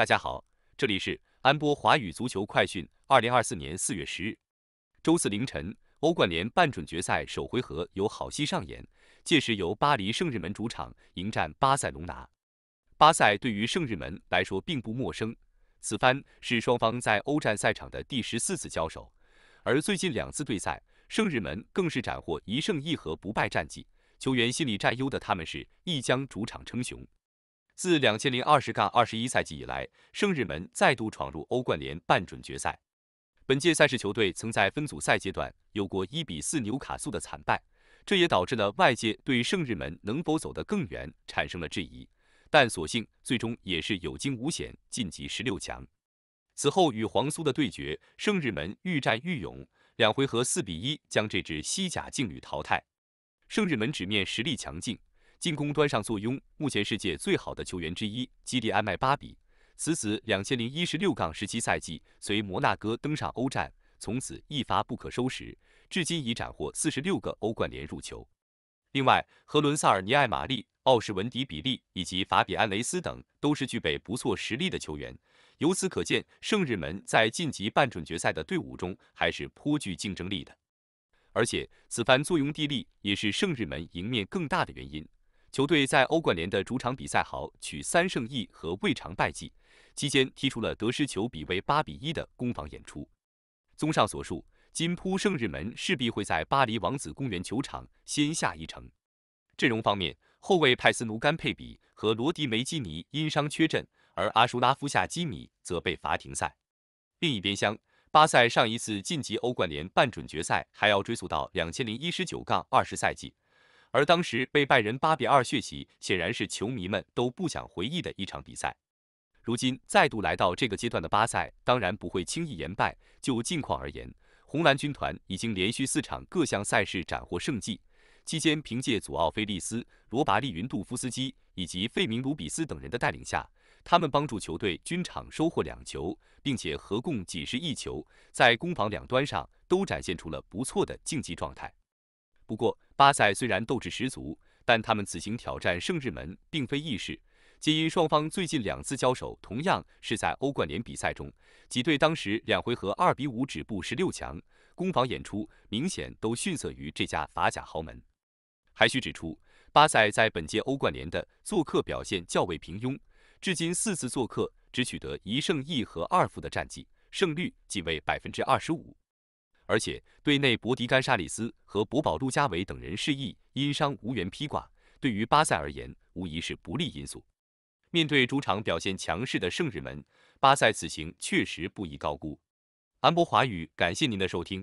大家好，这里是安波华语足球快讯。二零二四年四月十日，周四凌晨，欧冠联半准决赛首回合有好戏上演，届时由巴黎圣日门主场迎战巴塞隆拿。巴塞对于圣日门来说并不陌生，此番是双方在欧战赛场的第十四次交手，而最近两次对赛，圣日门更是斩获一胜一和不败战绩，球员心理占优的他们是一将主场称雄。自两千零二十杠二十一赛季以来，圣日门再度闯入欧冠联半准决赛。本届赛事球队曾在分组赛阶段有过一比四纽卡素的惨败，这也导致了外界对圣日门能否走得更远产生了质疑。但所幸最终也是有惊无险晋级十六强。此后与皇苏的对决，圣日门愈战愈勇，两回合四比一将这支西甲劲旅淘汰。圣日门纸面实力强劲。进攻端上坐拥目前世界最好的球员之一基利安·麦巴比，此子两千零一十六杠十七赛季随摩纳哥登上欧战，从此一发不可收拾，至今已斩获四十六个欧冠联入球。另外，和伦萨尔尼、艾玛丽、奥什文迪、比利以及法比安雷斯等都是具备不错实力的球员。由此可见，圣日门在晋级半准决赛的队伍中还是颇具竞争力的。而且，此番坐拥地利也是圣日门赢面更大的原因。球队在欧冠联的主场比赛豪取三胜一和未尝败绩，期间踢出了得失球比为八比一的攻防演出。综上所述，金扑圣日门势必会在巴黎王子公园球场先下一城。阵容方面，后卫派斯奴甘佩比和罗迪梅基尼因伤缺阵，而阿舒拉夫夏基米则被罚停赛。另一边厢，巴塞上一次晋级欧冠联半准决赛还要追溯到两千零一十九杠二十赛季。而当时被拜仁八比二血洗，显然是球迷们都不想回忆的一场比赛。如今再度来到这个阶段的巴塞，当然不会轻易言败。就近况而言，红蓝军团已经连续四场各项赛事斩获胜绩，期间凭借祖奥菲利斯、罗拔利云杜夫斯基以及费明卢比斯等人的带领下，他们帮助球队均场收获两球，并且合共仅失一球，在攻防两端上都展现出了不错的竞技状态。不过，巴塞虽然斗志十足，但他们此行挑战圣日门并非易事，皆因双方最近两次交手同样是在欧冠联比赛中，几队当时两回合二比五止步十六强，攻防演出明显都逊色于这家法甲豪门。还需指出，巴塞在本届欧冠联的做客表现较为平庸，至今四次做客只取得一胜一和二负的战绩，胜率仅为百分之二十五。而且，队内博迪甘、沙里斯和博宝、路加维等人示意因伤无缘披挂，对于巴塞而言无疑是不利因素。面对主场表现强势的圣日门，巴塞此行确实不宜高估。安博华语，感谢您的收听。